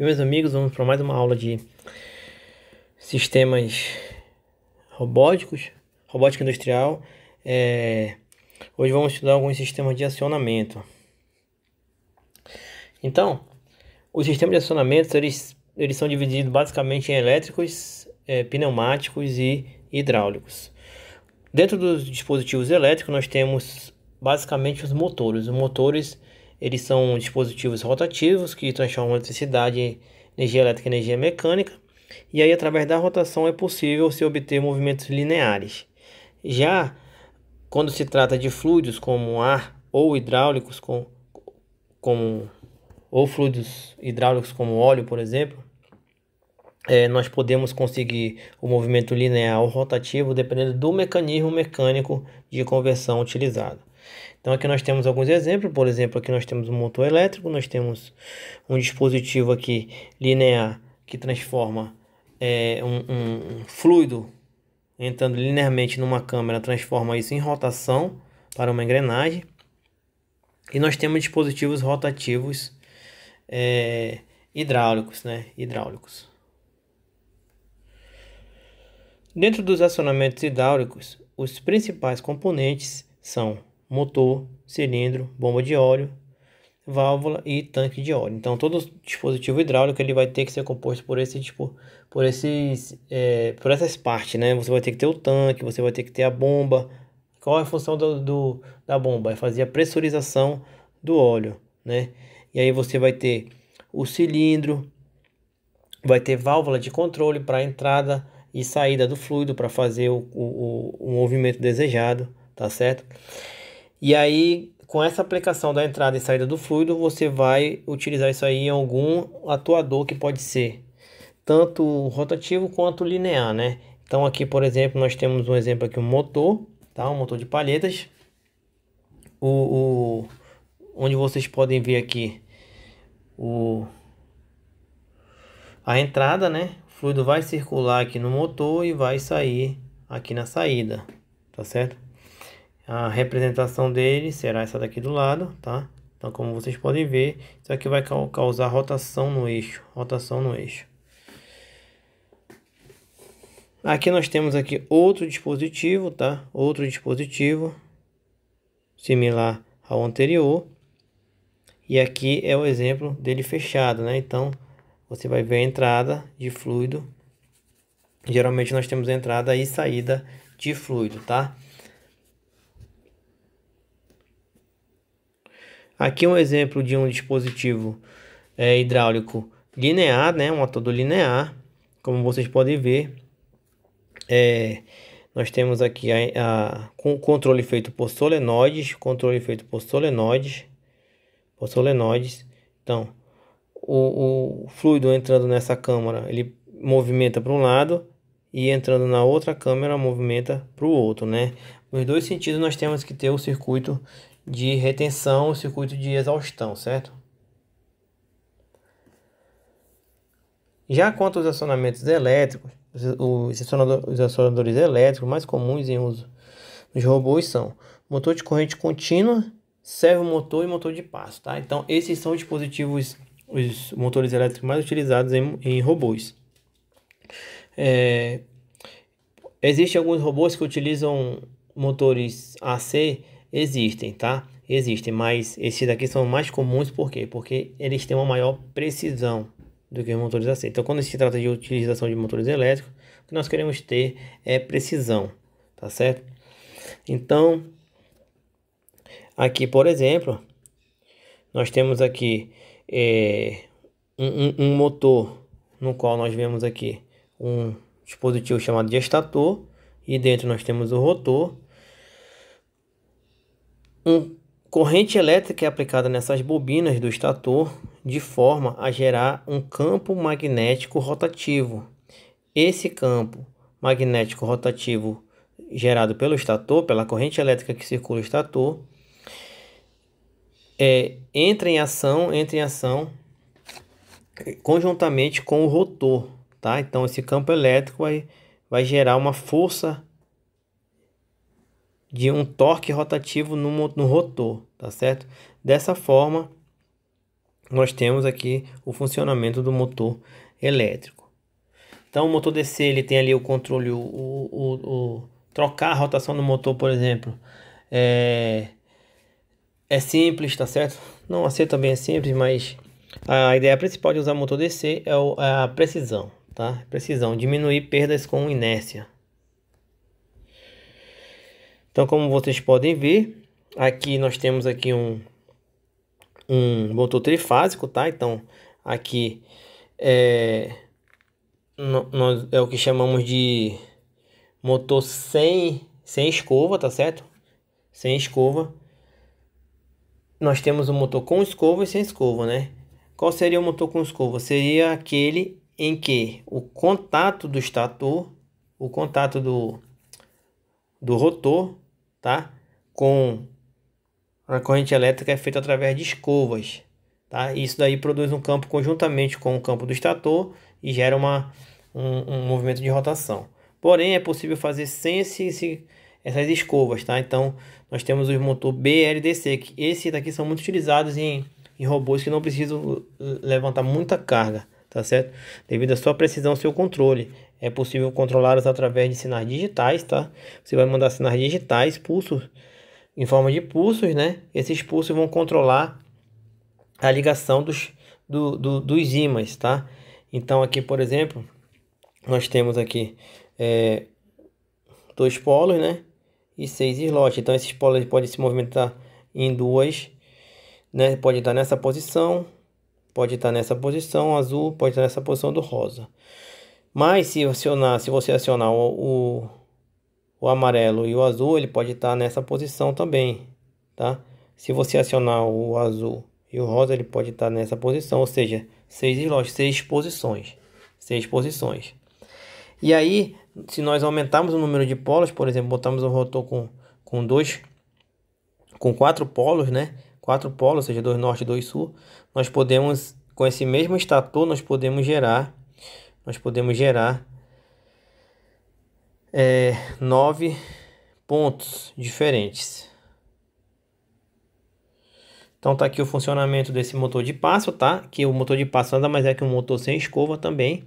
E meus amigos, vamos para mais uma aula de sistemas robóticos, robótica industrial. É... Hoje vamos estudar alguns sistemas de acionamento. Então, os sistemas de acionamento eles, eles são divididos basicamente em elétricos, é, pneumáticos e hidráulicos. Dentro dos dispositivos elétricos, nós temos basicamente os motores. Os motores eles são dispositivos rotativos que transformam eletricidade, energia elétrica em energia mecânica. E aí, através da rotação, é possível se obter movimentos lineares. Já quando se trata de fluidos como ar ou hidráulicos, com, como, ou fluidos hidráulicos como óleo, por exemplo, é, nós podemos conseguir o movimento linear ou rotativo dependendo do mecanismo mecânico de conversão utilizado. Então aqui nós temos alguns exemplos, por exemplo, aqui nós temos um motor elétrico, nós temos um dispositivo aqui linear que transforma é, um, um, um fluido entrando linearmente numa câmera, transforma isso em rotação para uma engrenagem. E nós temos dispositivos rotativos é, hidráulicos, né? Hidráulicos. Dentro dos acionamentos hidráulicos, os principais componentes são motor, cilindro, bomba de óleo, válvula e tanque de óleo. Então todo dispositivo hidráulico ele vai ter que ser composto por esse tipo, por esses, é, por essas partes, né? Você vai ter que ter o tanque, você vai ter que ter a bomba. Qual é a função do, do da bomba? É fazer a pressurização do óleo, né? E aí você vai ter o cilindro, vai ter válvula de controle para entrada e saída do fluido para fazer o, o, o movimento desejado, tá certo? E aí, com essa aplicação da entrada e saída do fluido, você vai utilizar isso aí em algum atuador que pode ser tanto rotativo quanto linear, né? Então aqui, por exemplo, nós temos um exemplo aqui, um motor, tá? Um motor de palhetas. O, o onde vocês podem ver aqui o a entrada, né? O fluido vai circular aqui no motor e vai sair aqui na saída, tá certo? a representação dele será essa daqui do lado, tá? Então, como vocês podem ver, isso aqui vai causar rotação no eixo, rotação no eixo. Aqui nós temos aqui outro dispositivo, tá? Outro dispositivo similar ao anterior. E aqui é o exemplo dele fechado, né? Então, você vai ver a entrada de fluido. Geralmente nós temos entrada e saída de fluido, tá? Aqui é um exemplo de um dispositivo é, hidráulico linear, né? um motor linear, como vocês podem ver. É, nós temos aqui a, com controle feito por solenoides, controle feito por solenoides, por solenoides. Então, o, o fluido entrando nessa câmara, ele movimenta para um lado e entrando na outra câmera movimenta para o outro, né? Nos dois sentidos nós temos que ter o circuito de retenção, o circuito de exaustão, certo? Já quanto aos acionamentos elétricos, os, os acionadores elétricos mais comuns em uso nos robôs são motor de corrente contínua, servomotor e motor de passo, tá? Então, esses são os dispositivos, os motores elétricos mais utilizados em, em robôs. É, Existem alguns robôs que utilizam motores AC Existem, tá? Existem, mas esses daqui são mais comuns por quê? Porque eles têm uma maior precisão do que os motores a Então, quando se trata de utilização de motores elétricos, o que nós queremos ter é precisão, tá certo? Então, aqui, por exemplo, nós temos aqui é, um, um, motor no qual nós vemos aqui um dispositivo chamado de estator e dentro nós temos o rotor uma corrente elétrica é aplicada nessas bobinas do estator de forma a gerar um campo magnético rotativo. Esse campo magnético rotativo gerado pelo estator, pela corrente elétrica que circula o estator, é, entra em ação, entra em ação conjuntamente com o rotor, tá? Então esse campo elétrico vai, vai gerar uma força de um torque rotativo no, no rotor, tá certo? Dessa forma, nós temos aqui o funcionamento do motor elétrico. Então, o motor DC ele tem ali o controle, o, o, o, o trocar a rotação do motor, por exemplo, é, é simples, tá certo? Não, a C também é simples, mas a ideia principal de usar motor DC é, é a precisão, tá? Precisão, diminuir perdas com inércia, então, como vocês podem ver, aqui nós temos aqui um, um motor trifásico, tá? Então, aqui é, nós, é o que chamamos de motor sem, sem escova, tá certo? Sem escova. Nós temos um motor com escova e sem escova, né? Qual seria o motor com escova? Seria aquele em que o contato do estator, o contato do, do rotor tá? Com a corrente elétrica é feita através de escovas, tá? Isso daí produz um campo conjuntamente com o campo do estator e gera uma, um, um movimento de rotação. Porém, é possível fazer sem esse, esse, essas escovas, tá? Então, nós temos os motor BLDC, que esses daqui são muito utilizados em, em robôs que não precisam uh, levantar muita carga tá certo? Devido à sua precisão, seu controle. É possível controlá-los através de sinais digitais, tá? Você vai mandar sinais digitais, pulsos, em forma de pulsos, né? Esses pulsos vão controlar a ligação dos, do, do, dos ímãs, tá? Então aqui, por exemplo, nós temos aqui é, dois polos, né? E seis slots. Então esses polos podem se movimentar em duas, né? Pode estar nessa posição pode estar nessa posição, azul pode estar nessa posição do rosa. Mas se acionar, se você acionar o, o, o amarelo e o azul, ele pode estar nessa posição também, tá? Se você acionar o azul e o rosa, ele pode estar nessa posição, ou seja, seis slots, seis posições, seis posições. E aí, se nós aumentarmos o número de polos, por exemplo, botarmos um rotor com, com dois, com quatro polos, né? quatro polos, ou seja, dois norte e dois sul, nós podemos, com esse mesmo estator, nós podemos gerar, nós podemos gerar é, nove pontos diferentes. Então tá aqui o funcionamento desse motor de passo, tá? Que o motor de passo nada mais é que um motor sem escova também.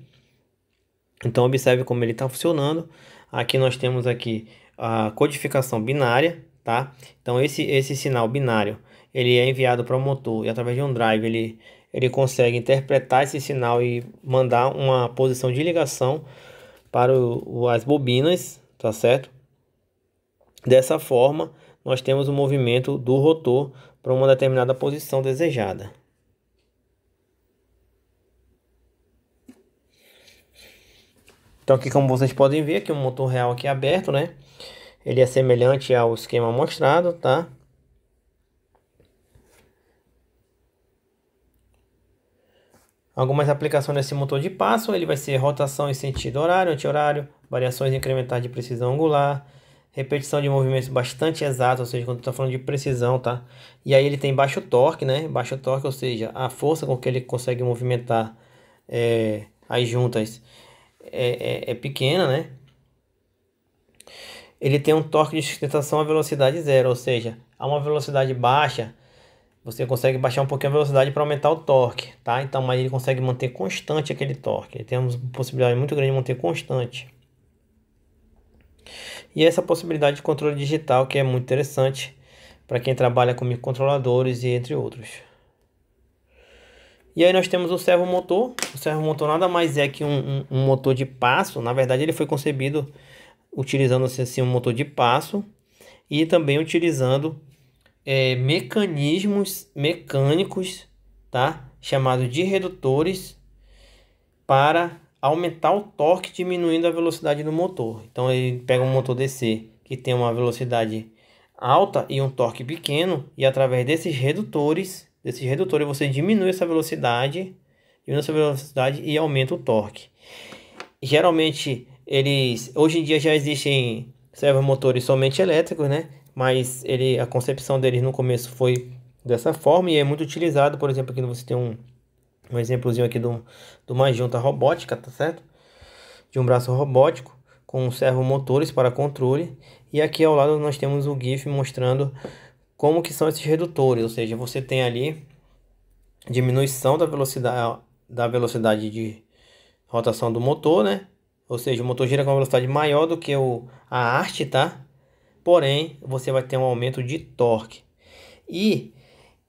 Então observe como ele está funcionando. Aqui nós temos aqui a codificação binária, tá? Então esse, esse sinal binário, ele é enviado para o motor e através de um drive ele, ele consegue interpretar esse sinal e mandar uma posição de ligação para o, as bobinas, tá certo? Dessa forma, nós temos o movimento do rotor para uma determinada posição desejada. Então aqui como vocês podem ver, aqui um motor real aqui aberto, né? Ele é semelhante ao esquema mostrado, tá? Algumas aplicações desse motor de passo, ele vai ser rotação em sentido horário, anti-horário, variações incrementais de precisão angular, repetição de movimentos bastante exatos, ou seja, quando está falando de precisão, tá? E aí ele tem baixo torque, né? Baixo torque, ou seja, a força com que ele consegue movimentar é, as juntas é, é, é pequena, né? ele tem um torque de sustentação a velocidade zero, ou seja, a uma velocidade baixa, você consegue baixar um pouquinho a velocidade para aumentar o torque, tá? Então, mas ele consegue manter constante aquele torque. Ele tem uma possibilidade muito grande de manter constante. E essa possibilidade de controle digital que é muito interessante para quem trabalha com microcontroladores e entre outros. E aí nós temos o servomotor. O servomotor nada mais é que um, um, um motor de passo. Na verdade, ele foi concebido utilizando-se assim, assim um motor de passo e também utilizando é, mecanismos mecânicos, tá? Chamados de redutores para aumentar o torque diminuindo a velocidade do motor. Então ele pega um motor DC que tem uma velocidade alta e um torque pequeno e através desses redutores, desses redutores você diminui essa velocidade, diminui essa velocidade e aumenta o torque. Geralmente eles hoje em dia já existem servomotores somente elétricos, né? Mas ele, a concepção deles no começo foi dessa forma e é muito utilizado. Por exemplo, aqui você tem um, um exemplozinho aqui de uma junta robótica, tá certo? De um braço robótico com servomotores para controle. E aqui ao lado nós temos o GIF mostrando como que são esses redutores, ou seja, você tem ali diminuição da velocidade, da velocidade de rotação do motor, né? Ou seja, o motor gira com uma velocidade maior do que o, a arte, tá? Porém, você vai ter um aumento de torque. E,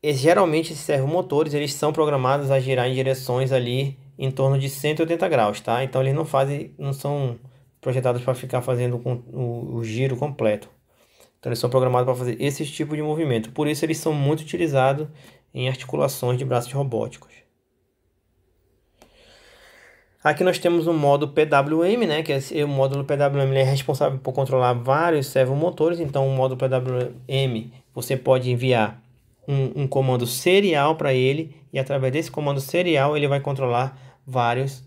e geralmente esses servomotores, eles são programados a girar em direções ali em torno de 180 graus, tá? Então eles não fazem, não são projetados para ficar fazendo o, o, giro completo. Então eles são programados para fazer esse tipo de movimento. Por isso eles são muito utilizados em articulações de braços robóticos. Aqui nós temos o um modo PWM, né, que é o módulo PWM é responsável por controlar vários servomotores, então o módulo PWM você pode enviar um, um comando serial para ele e através desse comando serial ele vai controlar vários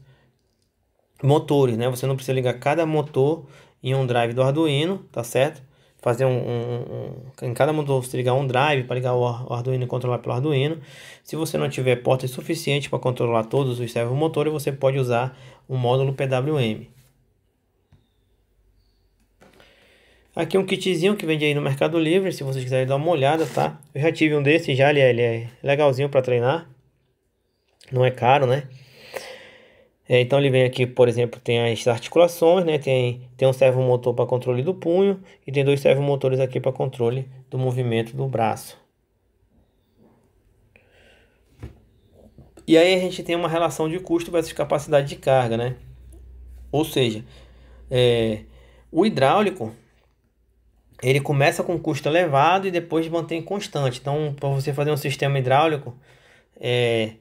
motores, né? Você não precisa ligar cada motor em um drive do Arduino, tá certo? fazer um, um, um, em cada motor você ligar um drive para ligar o, o Arduino e controlar pelo Arduino. Se você não tiver portas suficiente para controlar todos os servomotores, você pode usar o módulo PWM. Aqui um kitzinho que vende aí no Mercado Livre, se vocês quiserem dar uma olhada, tá? Eu já tive um desse já, ele é, ele é legalzinho para treinar. Não é caro, né? É, então ele vem aqui, por exemplo, tem as articulações, né? Tem, tem um servomotor para controle do punho e tem dois servomotores aqui para controle do movimento do braço. E aí a gente tem uma relação de custo versus capacidade de carga, né? Ou seja, é, o hidráulico ele começa com custo elevado e depois mantém constante. Então, para você fazer um sistema hidráulico, é,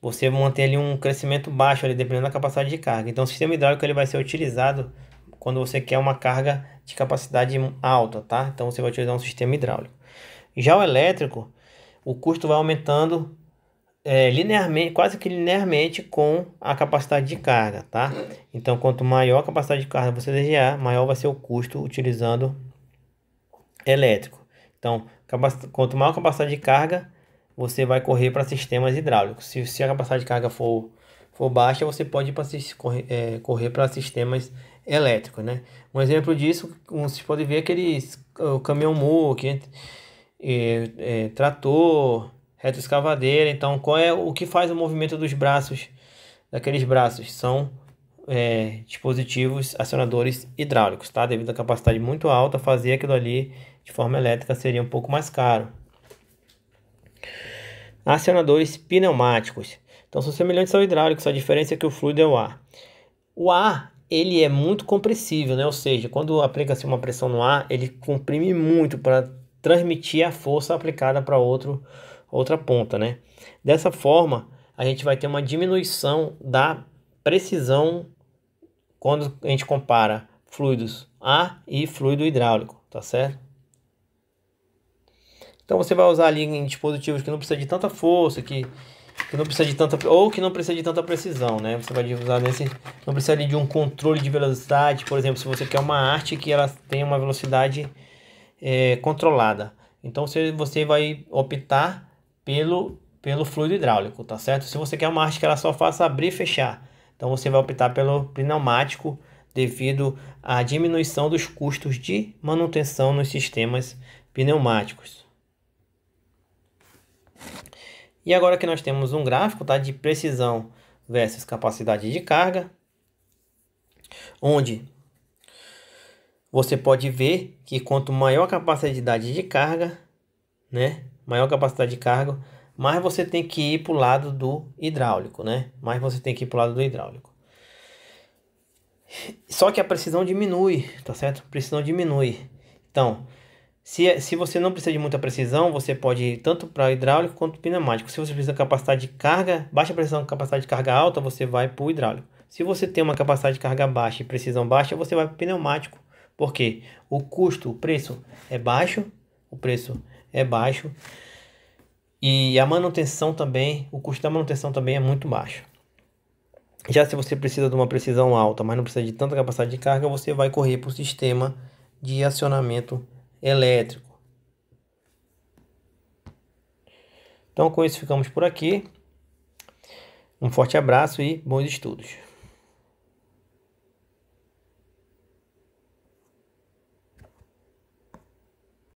você mantém ali um crescimento baixo, ali, dependendo da capacidade de carga. Então, o sistema hidráulico ele vai ser utilizado quando você quer uma carga de capacidade alta, tá? Então, você vai utilizar um sistema hidráulico. Já o elétrico, o custo vai aumentando é, linearmente, quase que linearmente com a capacidade de carga, tá? Então, quanto maior a capacidade de carga você desejar, maior vai ser o custo utilizando elétrico. Então, quanto maior a capacidade de carga, você vai correr para sistemas hidráulicos. Se, se, a capacidade de carga for, for baixa, você pode ir pra, correr, é, correr para sistemas elétricos, né? Um exemplo disso, você pode ver aqueles o caminhão mu, é, é, trator, retroescavadeira. Então, qual é o que faz o movimento dos braços, daqueles braços? São é, dispositivos acionadores hidráulicos, tá? Devido à capacidade muito alta, fazer aquilo ali de forma elétrica seria um pouco mais caro acionadores pneumáticos. Então são semelhantes ao hidráulico, só a diferença é que o fluido é o ar. O ar, ele é muito compressível, né? Ou seja, quando aplica-se uma pressão no ar, ele comprime muito para transmitir a força aplicada para outra ponta, né? Dessa forma, a gente vai ter uma diminuição da precisão quando a gente compara fluidos ar e fluido hidráulico, tá certo? Então você vai usar ali em dispositivos que não precisa de tanta força, que, que não precisa de tanta ou que não precisa de tanta precisão, né? Você vai usar nesse não precisa ali de um controle de velocidade, por exemplo, se você quer uma arte que ela tenha uma velocidade é, controlada. Então você, você vai optar pelo pelo fluido hidráulico, tá certo? Se você quer uma arte que ela só faça abrir e fechar, então você vai optar pelo pneumático devido à diminuição dos custos de manutenção nos sistemas pneumáticos. E agora que nós temos um gráfico tá, de precisão versus capacidade de carga, onde você pode ver que quanto maior a capacidade de carga, né, maior capacidade de carga, mais você tem que ir para o lado do hidráulico, né? Mais você tem que ir para o lado do hidráulico. Só que a precisão diminui, tá certo? A precisão diminui. Então, se, se você não precisa de muita precisão, você pode ir tanto para hidráulico quanto pneumático. Se você precisa de capacidade de carga, baixa pressão, capacidade de carga alta, você vai para o hidráulico. Se você tem uma capacidade de carga baixa e precisão baixa, você vai para o pneumático. Porque o custo, o preço é baixo, o preço é baixo. E a manutenção também, o custo da manutenção também é muito baixo. Já se você precisa de uma precisão alta, mas não precisa de tanta capacidade de carga, você vai correr para o sistema de acionamento elétrico. Então, com isso, ficamos por aqui. Um forte abraço e bons estudos.